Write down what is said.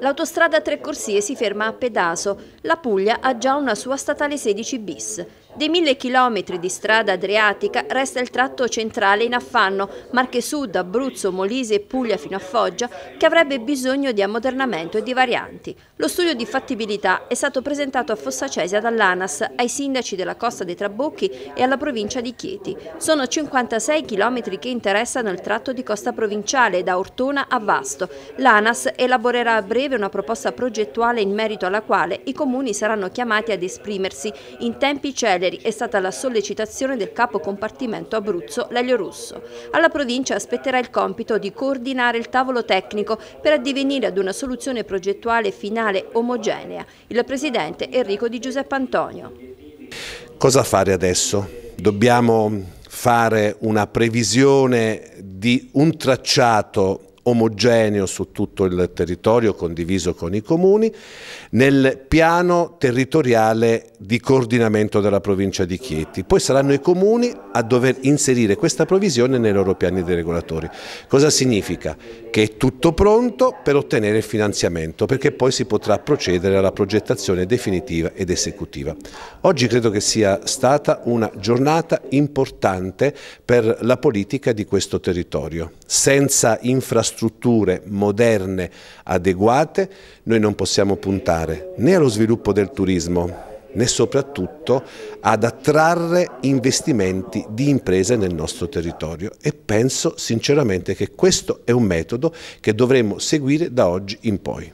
L'autostrada a Tre Corsie si ferma a Pedaso. La Puglia ha già una sua statale 16 bis. Dei mille chilometri di strada adriatica resta il tratto centrale in affanno, Marche Sud, Abruzzo, Molise e Puglia fino a Foggia, che avrebbe bisogno di ammodernamento e di varianti. Lo studio di fattibilità è stato presentato a Fossacesia dall'ANAS, ai sindaci della costa dei Trabocchi e alla provincia di Chieti. Sono 56 chilometri che interessano il tratto di costa provinciale da Ortona a Vasto. L'ANAS elaborerà a breve una proposta progettuale in merito alla quale i comuni saranno chiamati ad esprimersi in tempi celeri chiederi è stata la sollecitazione del capo compartimento Abruzzo Lelio Russo. Alla provincia aspetterà il compito di coordinare il tavolo tecnico per addivenire ad una soluzione progettuale finale omogenea, il presidente Enrico Di Giuseppe Antonio. Cosa fare adesso? Dobbiamo fare una previsione di un tracciato omogeneo su tutto il territorio condiviso con i comuni nel piano territoriale di coordinamento della provincia di Chieti. Poi saranno i comuni a dover inserire questa provisione nei loro piani regolatori. Cosa significa? Che è tutto pronto per ottenere il finanziamento perché poi si potrà procedere alla progettazione definitiva ed esecutiva. Oggi credo che sia stata una giornata importante per la politica di questo territorio. Senza infrastrutture infrastrutture moderne adeguate, noi non possiamo puntare né allo sviluppo del turismo né soprattutto ad attrarre investimenti di imprese nel nostro territorio e penso sinceramente che questo è un metodo che dovremmo seguire da oggi in poi.